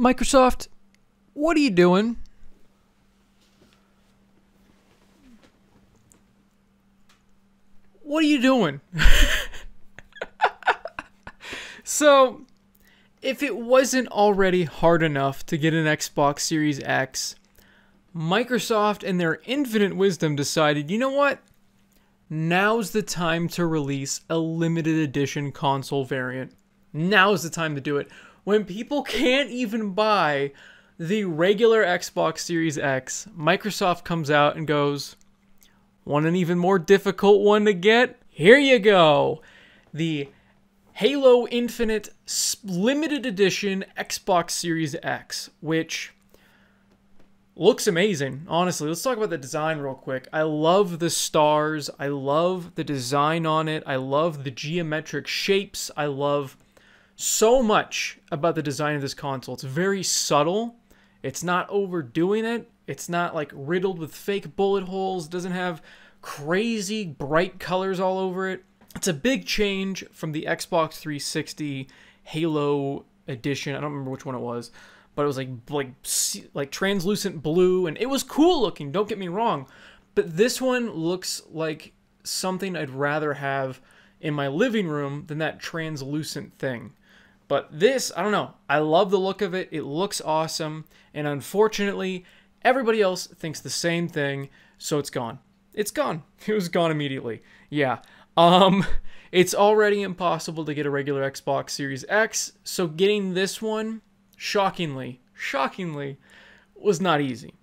Microsoft, what are you doing? What are you doing? so, if it wasn't already hard enough to get an Xbox Series X, Microsoft, in their infinite wisdom, decided you know what? Now's the time to release a limited edition console variant. Now's the time to do it when people can't even buy the regular Xbox Series X, Microsoft comes out and goes, Want an even more difficult one to get? Here you go! The Halo Infinite Limited Edition Xbox Series X, which looks amazing, honestly. Let's talk about the design real quick. I love the stars, I love the design on it, I love the geometric shapes, I love so much about the design of this console. It's very subtle. It's not overdoing it. It's not like riddled with fake bullet holes. It doesn't have crazy bright colors all over it. It's a big change from the Xbox 360 Halo edition. I don't remember which one it was, but it was like like like translucent blue and it was cool looking, don't get me wrong, but this one looks like something I'd rather have in my living room than that translucent thing. But this, I don't know. I love the look of it. It looks awesome. And unfortunately, everybody else thinks the same thing. So it's gone. It's gone. It was gone immediately. Yeah. Um, it's already impossible to get a regular Xbox Series X. So getting this one, shockingly, shockingly, was not easy.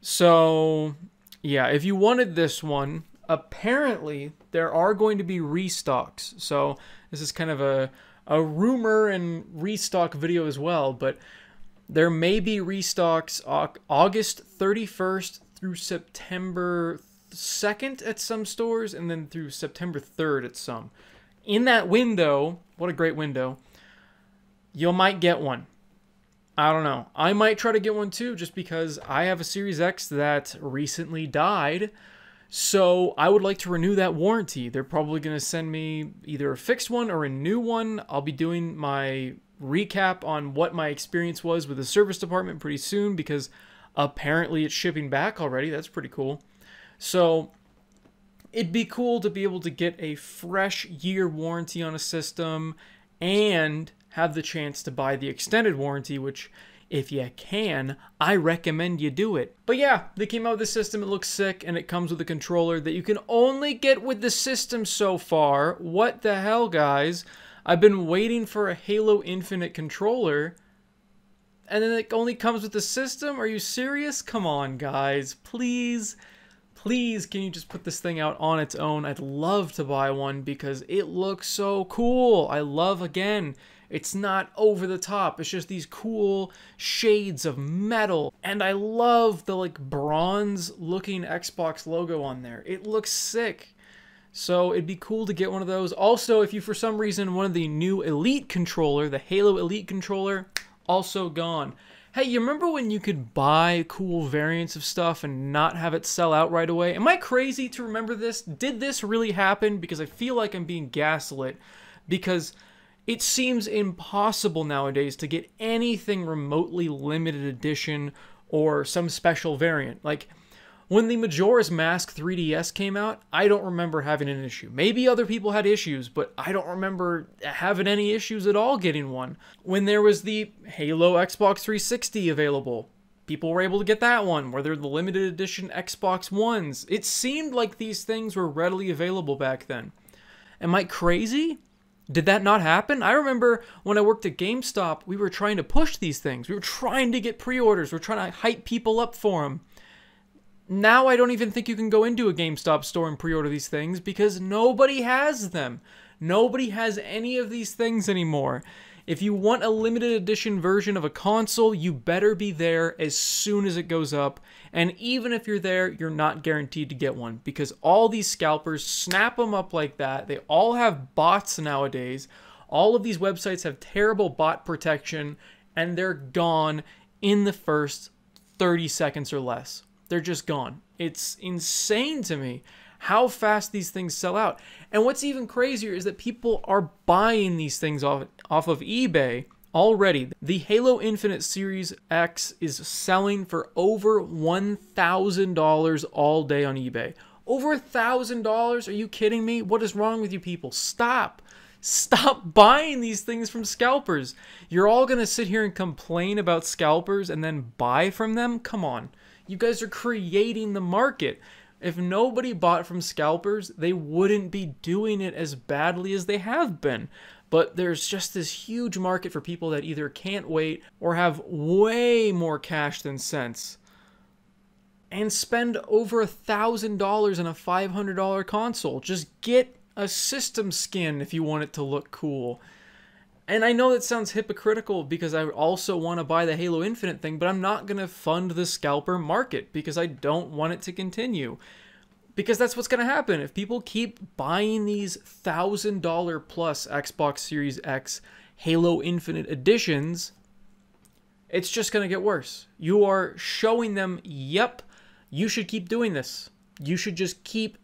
So, yeah, if you wanted this one, apparently there are going to be restocks. So, this is kind of a a rumor and restock video as well, but there may be restocks August 31st through September 2nd at some stores and then through September 3rd at some. In that window, what a great window, you might get one. I don't know. I might try to get one too just because I have a Series X that recently died. So I would like to renew that warranty. They're probably going to send me either a fixed one or a new one. I'll be doing my recap on what my experience was with the service department pretty soon because apparently it's shipping back already. That's pretty cool. So it'd be cool to be able to get a fresh year warranty on a system and have the chance to buy the extended warranty, which if you can, I recommend you do it. But yeah, they came out with the system, it looks sick, and it comes with a controller that you can only get with the system so far. What the hell, guys? I've been waiting for a Halo Infinite controller, and then it only comes with the system? Are you serious? Come on, guys. Please, please, can you just put this thing out on its own? I'd love to buy one because it looks so cool. I love, again, it's not over the top. It's just these cool shades of metal. And I love the like bronze looking Xbox logo on there. It looks sick. So it'd be cool to get one of those. Also, if you for some reason one of the new Elite controller, the Halo Elite controller, also gone. Hey, you remember when you could buy cool variants of stuff and not have it sell out right away? Am I crazy to remember this? Did this really happen? Because I feel like I'm being gaslit because it seems impossible nowadays to get anything remotely limited edition or some special variant. Like, when the Majora's Mask 3DS came out, I don't remember having an issue. Maybe other people had issues, but I don't remember having any issues at all getting one. When there was the Halo Xbox 360 available, people were able to get that one, Whether they the limited edition Xbox Ones. It seemed like these things were readily available back then. Am I crazy? Did that not happen? I remember when I worked at GameStop, we were trying to push these things. We were trying to get pre-orders. We we're trying to hype people up for them. Now I don't even think you can go into a GameStop store and pre-order these things because nobody has them. Nobody has any of these things anymore. If you want a limited edition version of a console, you better be there as soon as it goes up. And even if you're there, you're not guaranteed to get one because all these scalpers snap them up like that. They all have bots nowadays. All of these websites have terrible bot protection and they're gone in the first 30 seconds or less. They're just gone. It's insane to me how fast these things sell out. And what's even crazier is that people are buying these things off, off of eBay already. The Halo Infinite Series X is selling for over $1,000 all day on eBay. Over $1,000? Are you kidding me? What is wrong with you people? Stop. Stop buying these things from scalpers. You're all going to sit here and complain about scalpers and then buy from them? Come on. You guys are creating the market. If nobody bought from scalpers, they wouldn't be doing it as badly as they have been. But there's just this huge market for people that either can't wait or have way more cash than sense and spend over a thousand dollars on a $500 console. Just get a system skin if you want it to look cool. And I know that sounds hypocritical because I also want to buy the Halo Infinite thing, but I'm not going to fund the scalper market because I don't want it to continue. Because that's what's going to happen. If people keep buying these $1,000 plus Xbox Series X Halo Infinite editions, it's just going to get worse. You are showing them, yep, you should keep doing this you should just keep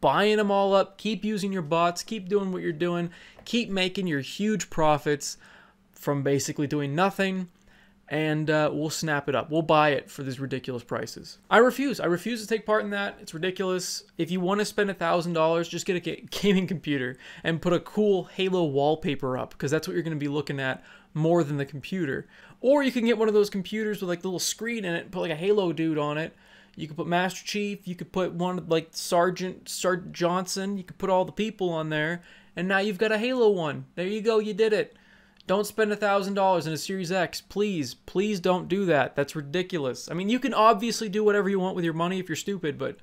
buying them all up, keep using your bots, keep doing what you're doing, keep making your huge profits from basically doing nothing and uh, we'll snap it up. We'll buy it for these ridiculous prices. I refuse. I refuse to take part in that. It's ridiculous. If you want to spend a $1,000, just get a gaming computer and put a cool Halo wallpaper up because that's what you're going to be looking at more than the computer. Or you can get one of those computers with like a little screen in it, put like a Halo dude on it, you could put Master Chief. You could put one like Sergeant Sergeant Johnson. You could put all the people on there, and now you've got a Halo one. There you go. You did it. Don't spend a thousand dollars in a Series X, please. Please don't do that. That's ridiculous. I mean, you can obviously do whatever you want with your money if you're stupid, but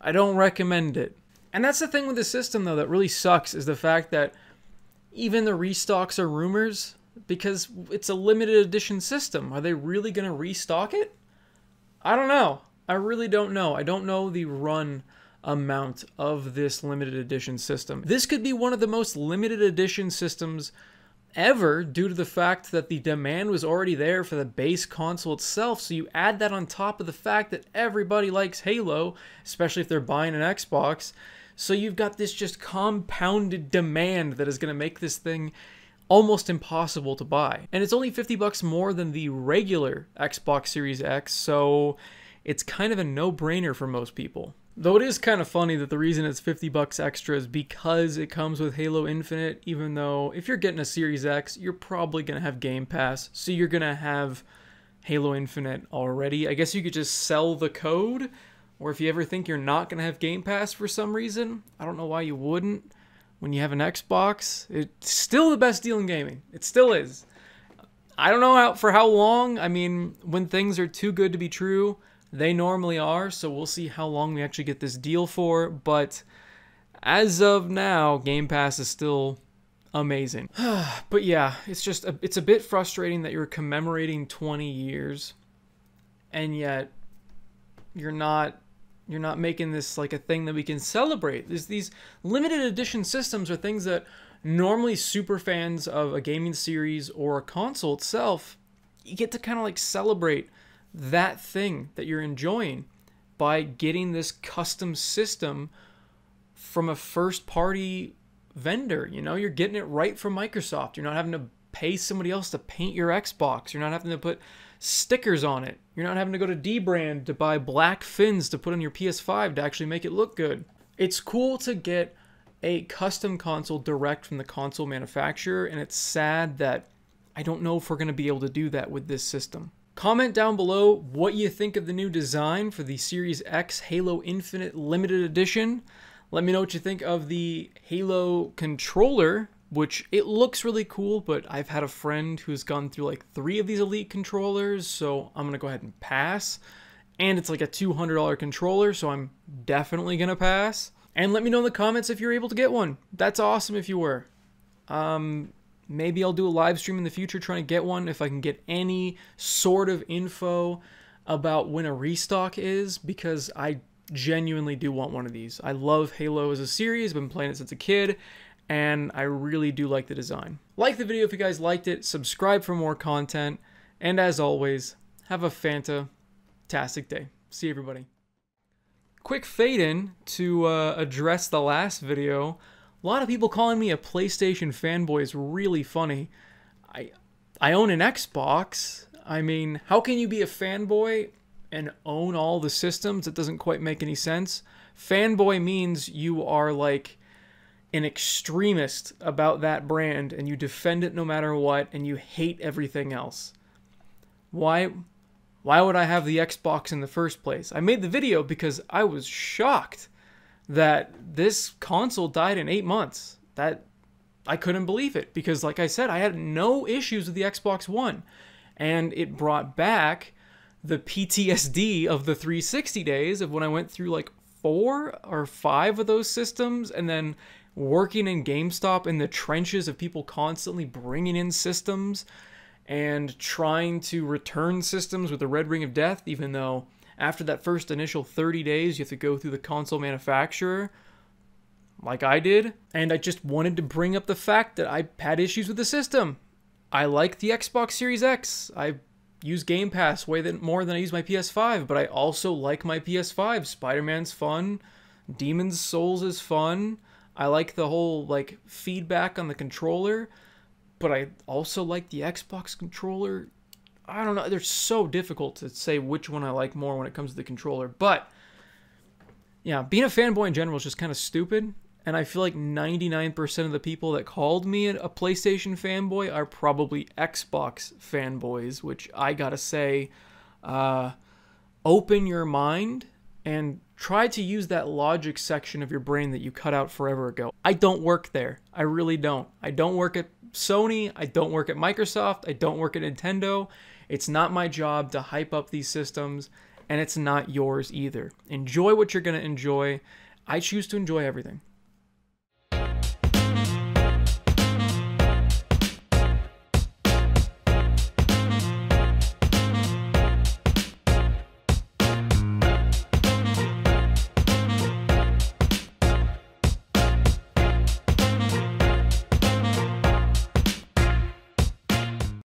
I don't recommend it. And that's the thing with the system though that really sucks is the fact that even the restocks are rumors because it's a limited edition system. Are they really going to restock it? I don't know. I really don't know. I don't know the run amount of this limited edition system. This could be one of the most limited edition systems ever due to the fact that the demand was already there for the base console itself. So you add that on top of the fact that everybody likes Halo, especially if they're buying an Xbox. So you've got this just compounded demand that is going to make this thing almost impossible to buy. And it's only 50 bucks more than the regular Xbox Series X, so it's kind of a no-brainer for most people. Though it is kind of funny that the reason it's 50 bucks extra is because it comes with Halo Infinite, even though if you're getting a Series X, you're probably going to have Game Pass, so you're going to have Halo Infinite already. I guess you could just sell the code, or if you ever think you're not going to have Game Pass for some reason, I don't know why you wouldn't. When you have an Xbox, it's still the best deal in gaming. It still is. I don't know how, for how long. I mean, when things are too good to be true, they normally are, so we'll see how long we actually get this deal for, but as of now, Game Pass is still amazing. but yeah, it's just a, it's a bit frustrating that you're commemorating 20 years and yet you're not you're not making this like a thing that we can celebrate. There's these limited edition systems are things that normally super fans of a gaming series or a console itself you get to kind of like celebrate that thing that you're enjoying by getting this custom system from a first party vendor. You know, you're getting it right from Microsoft. You're not having to pay somebody else to paint your Xbox. You're not having to put stickers on it. You're not having to go to dbrand to buy black fins to put on your PS5 to actually make it look good. It's cool to get a custom console direct from the console manufacturer, and it's sad that I don't know if we're going to be able to do that with this system. Comment down below what you think of the new design for the Series X Halo Infinite Limited Edition. Let me know what you think of the Halo controller, which it looks really cool, but I've had a friend who's gone through like three of these Elite controllers, so I'm going to go ahead and pass. And it's like a $200 controller, so I'm definitely going to pass. And let me know in the comments if you're able to get one. That's awesome if you were. Um, Maybe I'll do a live stream in the future trying to get one if I can get any sort of info about when a restock is because I genuinely do want one of these. I love Halo as a series, been playing it since a kid, and I really do like the design. Like the video if you guys liked it, subscribe for more content, and as always, have a fantastic day. See everybody. Quick fade in to uh, address the last video a lot of people calling me a PlayStation fanboy is really funny. I I own an Xbox. I mean, how can you be a fanboy and own all the systems? That doesn't quite make any sense. Fanboy means you are like an extremist about that brand and you defend it no matter what and you hate everything else. Why why would I have the Xbox in the first place? I made the video because I was shocked that this console died in eight months. That I couldn't believe it because, like I said, I had no issues with the Xbox One, and it brought back the PTSD of the 360 days of when I went through like four or five of those systems, and then working in GameStop in the trenches of people constantly bringing in systems and trying to return systems with the red ring of death, even though after that first initial 30 days, you have to go through the console manufacturer, like I did. And I just wanted to bring up the fact that I had issues with the system. I like the Xbox Series X. I use Game Pass way than, more than I use my PS5, but I also like my PS5. Spider-Man's fun. Demon's Souls is fun. I like the whole like feedback on the controller, but I also like the Xbox controller I don't know. They're so difficult to say which one I like more when it comes to the controller. But yeah, being a fanboy in general is just kind of stupid. And I feel like 99% of the people that called me a PlayStation fanboy are probably Xbox fanboys, which I gotta say, uh, open your mind and try to use that logic section of your brain that you cut out forever ago. I don't work there. I really don't. I don't work at Sony. I don't work at Microsoft. I don't work at Nintendo. It's not my job to hype up these systems, and it's not yours either. Enjoy what you're going to enjoy. I choose to enjoy everything.